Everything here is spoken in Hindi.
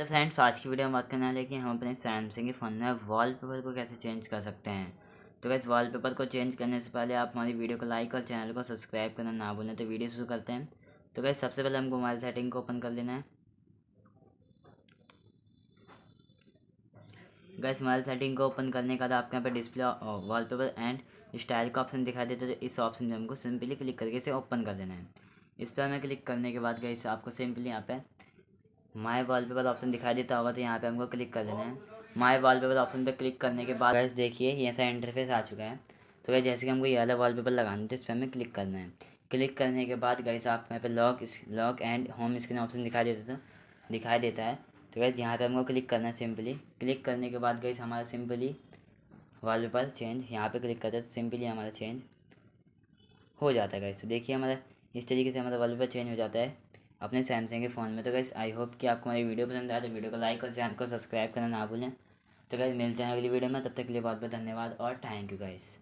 हेलो फ्रेंड्स आज की वीडियो में बात करने वाले कि हम अपने सैमसंग के फ़ोन में वॉलपेपर को कैसे चेंज कर सकते हैं तो वैसे वॉलपेपर को चेंज करने से पहले आप हमारी वीडियो को लाइक और चैनल को सब्सक्राइब करना ना भूलें तो वीडियो शुरू करते हैं तो वैसे सबसे पहले हमको मोबाइल सेटिंग को ओपन कर लेना है गैस मोबाइल सेटिंग को ओपन करने के बाद आपके यहाँ पर डिस्प्ले वॉलपेपर एंड स्टाइल का ऑप्शन दिखाई देता है तो इस ऑप्शन में हमको सिंपली क्लिक करके इसे ओपन कर देना है इस पर हमें क्लिक करने के बाद गैस आपको सिंपली यहाँ पर माय वॉलपेपर ऑप्शन दिखाई देता होगा तो यहाँ पे हमको क्लिक कर देना है माय वॉलपेपर ऑप्शन पे क्लिक करने के बाद बस देखिए ये ऐसा इंटरफेस आ चुका है तो गई जैसे कि हमको ये वाल पेपर लगाना है तो इस पर हमें क्लिक करना है क्लिक करने के बाद गई आप यहाँ पे lock lock and home screen option दिखाई देता था दिखाई देता है तो गैस यहाँ पर हमको क्लिक करना है सिंपली क्लिक करने के बाद गई हमारा सिंपली पेपर चेंज यहाँ पर क्लिक करते तो सिंपली हमारा चेंज हो जाता है गई तो देखिए हमारा इस तरीके से हमारा पेपर चेंज हो जाता है अपने सैमसंग के फ़ोन में तो गैस आई होप कि आपको हमारी वीडियो पसंद आए तो वीडियो को लाइक और चैनल को सब्सक्राइब करना ना भूलें तो गैस मिलते हैं अगली वीडियो में तब तक के लिए बहुत बहुत धन्यवाद और थैंक यू गाइस